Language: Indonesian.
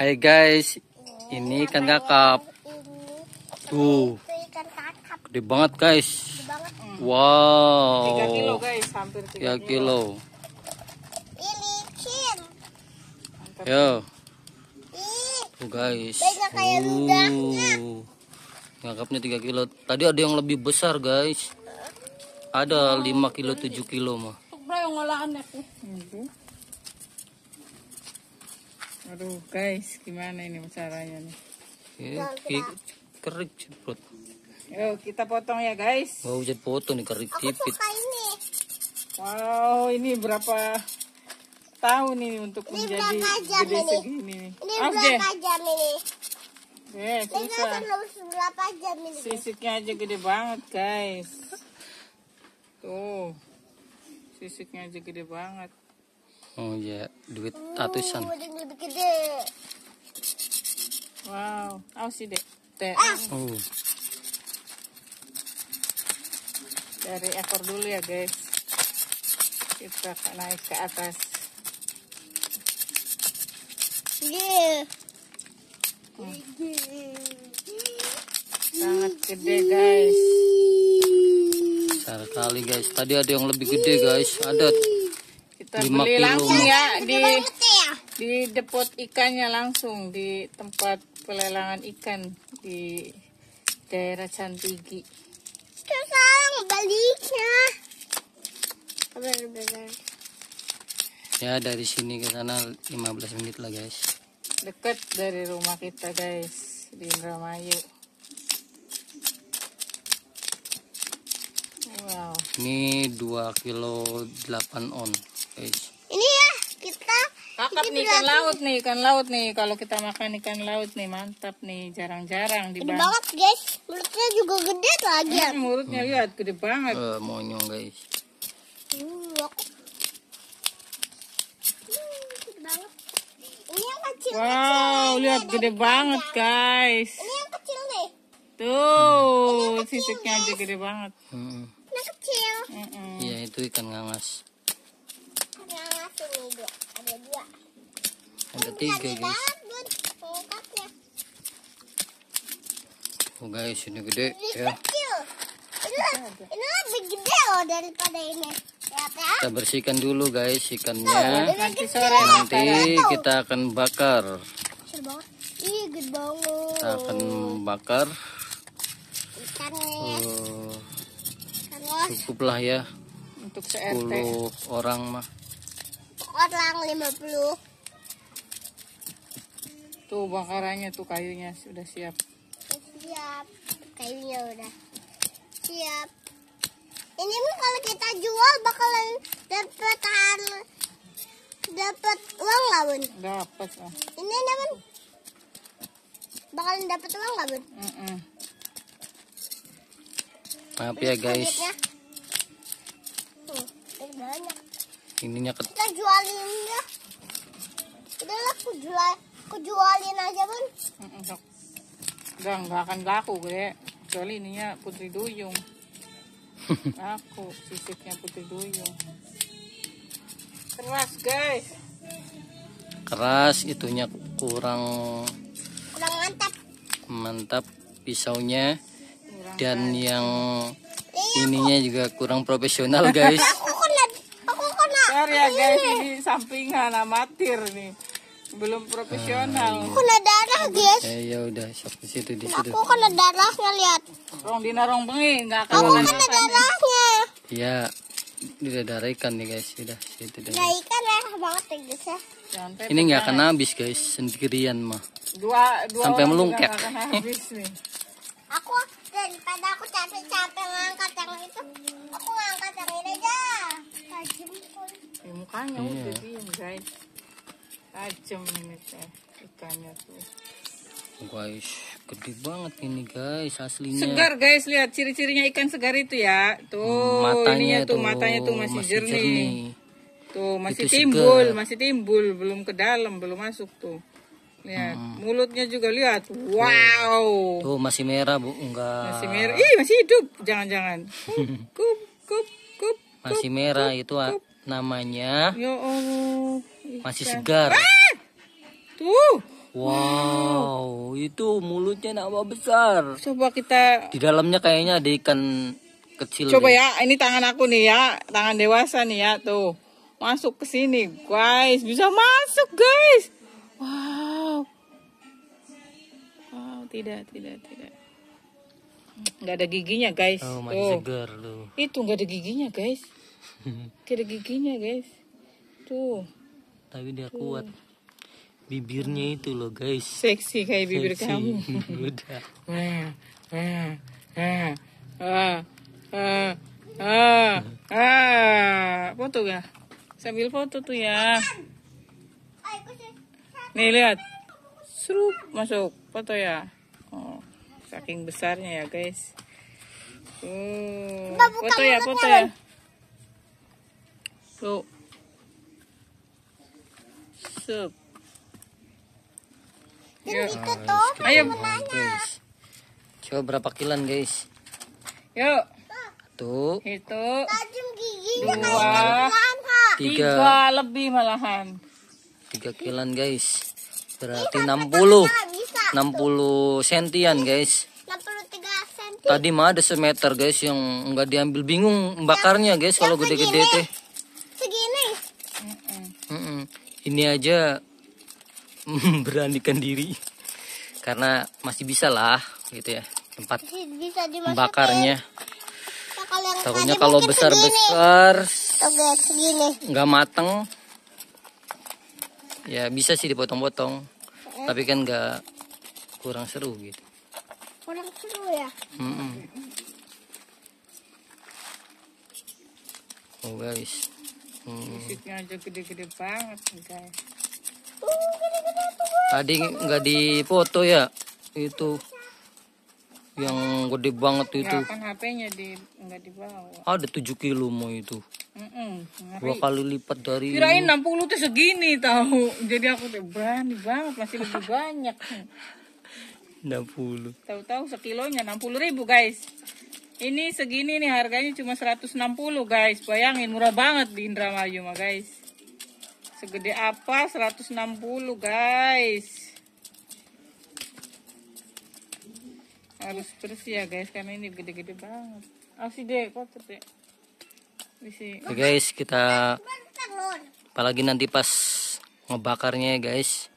Hai guys, ini ikan kakap. Tuh. Gede banget guys. Wow. 3 kilo guys, hampir 3 kilo. Yo. Tuh guys. Uh. Ngangkapnya 3 kilo. Tadi ada yang lebih besar guys. Ada lima kilo tujuh kilo mah. Aduh guys, gimana ini caranya nih? Oke, kerik jebot. Yo, kita potong ya guys. Mau wow, jadi potong nih kerik tipit. Wow, ini berapa tahun ini untuk ini menjadi gede ini. segini nih. Ini ah, okay. berapa jam ini? Ya, berapa jam ini? Sisiknya aja gede banget guys. Tuh, sisiknya aja gede banget. Oh iya, yeah. duit ratusan. Wow, awas sih deh. Ah! Teh. Oh. Dari ekor dulu ya guys. Kita naik ke atas. Yeah. Hmm. Sangat gede guys. Besar kali guys. Tadi ada yang lebih gede guys. Ada Terbeli langsung ya di gitu ya? di depot ikannya langsung di tempat pelelangan ikan di daerah Cantigi. Sekarang baliknya. Ya dari sini ke sana 15 menit lah guys. Dekat dari rumah kita guys di Indramayu. Wow. Ini 2 kilo 8 on. Ini ya kita Kakap nih ikan laut nih, ikan laut nih. Kalau kita makan ikan laut nih, mantap nih. Jarang-jarang di Gede banget, guys. Mulutnya juga gede lagi. Ya. Hmm, mulutnya hmm. lihat gede banget. Uh, monyong, guys. Wow, iya. lihat hmm, gede banget, guys. Ini yang kecil nih. Tuh, sisiknya aja gede banget. Hmm. Yang kecil. Hmm. Iya, itu ikan ngamas. ada tiga guys oh guys ini gede ya ini lebih gede loh daripada ini ya. kita bersihkan dulu guys ikannya nanti ya. kita akan bakar kita akan bakar oh, cukuplah ya untuk 10 orang mah orang 50 Tuh bakarannya tuh kayunya sudah siap. Siap. Kayunya udah siap. Ini mah kalau kita jual bakalan dapat dapat uang gak Bun? Dapat lah. Ini nih, Bun. Bakalan dapat uang gak Bun? Mm -mm. Maaf ya, guys. Ininya ke... Kita jualin ya. Udah lah, aku jual. Kejualin aja, Bun. enggak enggak akan laku, ya. Kecuali ininya Putri Duyung. Aku sisiknya Putri Duyung. Keras, guys. Keras itunya kurang kurang mantap. Mantap pisaunya kurang dan kan. yang iya, ininya juga kurang profesional, guys. aku aku Sorry ya guys, ini sampingan amatir nih belum profesional. Kena darah, guys. Eh, ya udah, sok di situ di situ. Aku kena darahnya lihat. Rong dina rong bengi enggak akan Aku kena darahnya. Iya. Udah darah ikan nih, guys. Udah, situ deh. Ya, ikan lah ya, banget ya, guys. Ya. Ini nggak akan habis, guys. Sendirian mah. Dua, dua sampai melungkek. aku daripada aku capek-capek ngangkat yang itu, aku ngangkat yang ini aja. Tajam. Ya, mukanya iya. udah diem, guys tajam ini teh ikannya tuh guys gede banget ini guys aslinya segar guys lihat ciri-cirinya ikan segar itu ya tuh hmm, matanya ya tuh, tuh matanya tuh masih, masih jernih. jernih tuh masih itu timbul segar. masih timbul belum ke dalam belum masuk tuh lihat hmm. mulutnya juga lihat wow tuh masih merah bu enggak masih merah ih masih hidup jangan-jangan kup kup kup masih merah kup, itu namanya ya Allah masih segar. Tuh. Wow, wow, itu mulutnya nama besar. Coba kita Di dalamnya kayaknya ada ikan kecil. Coba deh. ya, ini tangan aku nih ya, tangan dewasa nih ya, tuh. Masuk ke sini, guys. Bisa masuk, guys. Wow. Wow, tidak, tidak, tidak. Nggak ada giginya, guys. Oh, masih tuh. segar loh. Itu nggak ada giginya, guys. nggak ada giginya, guys. Tuh tapi dia iya. kuat bibirnya itu loh guys seksi kayak bibir kamu udah foto ya sambil foto tuh ya nih lihat serup masuk foto ya oh, saking besarnya ya guys Hmm, foto ya foto ya, ya. tuh masuk. Yuk. Nah, Ayo. Guys. Coba berapa kilan guys? Yuk. Satu. Itu. Dua. Tiga. Tiga lebih malahan. Tiga kilan guys. Berarti enam puluh. Enam puluh sentian guys. Tadi mah ada semeter guys yang nggak diambil bingung bakarnya guys kalau gede-gede teh. ini aja beranikan diri karena masih bisa lah gitu ya tempat bakarnya nah, takutnya kalau besar besar nggak mateng ya bisa sih dipotong-potong eh. tapi kan nggak kurang seru gitu kurang seru ya mm oh guys hmm. aja gede-gede banget guys tadi nggak di foto ya itu yang gede banget ya, itu ya, kan HP-nya ah, ada tujuh kilo mau itu dua kali lipat dari kirain puluh tuh segini tahu jadi aku tuh berani banget masih lebih banyak enam puluh. tahu-tahu sekilonya puluh ribu guys ini segini nih harganya cuma 160 guys. Bayangin murah banget di Indramayu mah guys. Segede apa 160 guys. Harus bersih ya guys karena ini gede-gede banget. Asih ah, deh, kotor deh. Oke guys, kita apalagi nanti pas ngebakarnya ya guys